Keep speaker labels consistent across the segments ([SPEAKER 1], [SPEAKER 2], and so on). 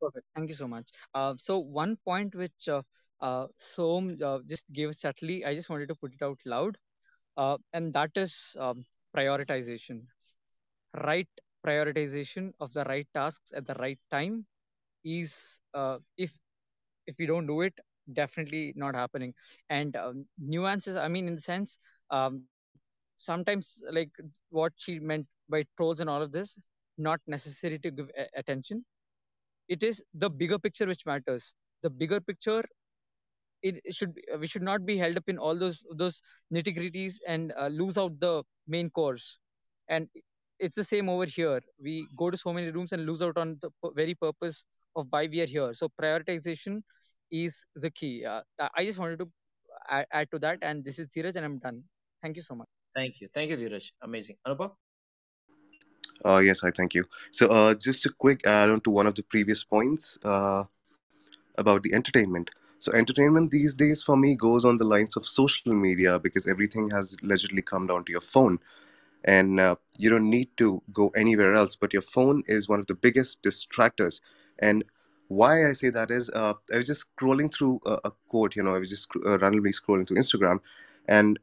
[SPEAKER 1] Perfect. Thank you so much. Uh, so one point which uh, uh, Soam uh, just gave subtly, I just wanted to put it out loud, uh, and that is um, prioritization. Right prioritization of the right tasks at the right time is uh, if if we don't do it, definitely not happening. And um, nuances, I mean, in the sense, um, sometimes like what she meant by trolls and all of this, not necessary to give attention it is the bigger picture which matters the bigger picture it should we should not be held up in all those those nitty gritties and uh, lose out the main course and it's the same over here we go to so many rooms and lose out on the very purpose of why we are here so prioritization is the key uh, i just wanted to add, add, to that and this is Dheeraj and i'm done thank you so much thank you thank you Dheeraj amazing Anupam.
[SPEAKER 2] Uh, yes, I thank you. So, uh, just a quick add on to one of the previous points uh, about the entertainment. So, entertainment these days for me goes on the lines of social media because everything has allegedly come down to your phone. And uh, you don't need to go anywhere else, but your phone is one of the biggest distractors. And why I say that is uh, I was just scrolling through a, a quote, you know, I was just uh, randomly scrolling through Instagram, and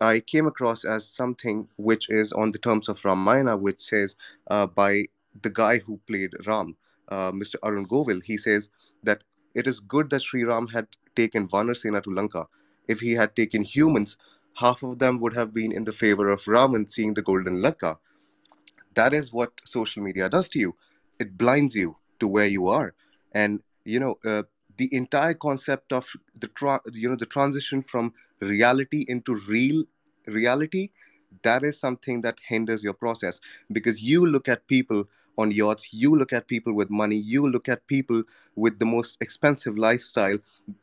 [SPEAKER 2] I came across as something which is on the terms of Ramayana, which says uh, by the guy who played Ram, uh, Mr. Arun Govil, he says that it is good that Sri Ram had taken Vanarsena to Lanka. If he had taken humans, half of them would have been in the favor of Ram and seeing the golden Lanka. That is what social media does to you. It blinds you to where you are. And, you know, uh, the entire concept of the tra- you know the transition from reality into real reality that is something that hinders your process because you look at people on yachts you look at people with money you look at people with the most expensive lifestyle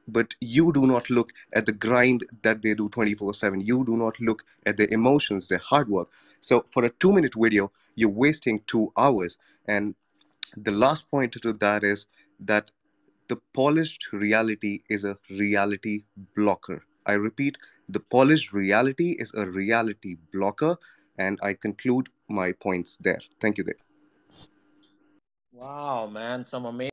[SPEAKER 2] but you do not look at the grind that they do 24/7 you do not look at their emotions their hard work so for a 2 minute video you're wasting 2 hours and the last point to that is that the polished reality is a reality blocker. I repeat, the polished reality is a reality blocker. And I conclude my points there. Thank you, Dave.
[SPEAKER 1] Wow, man, some amazing.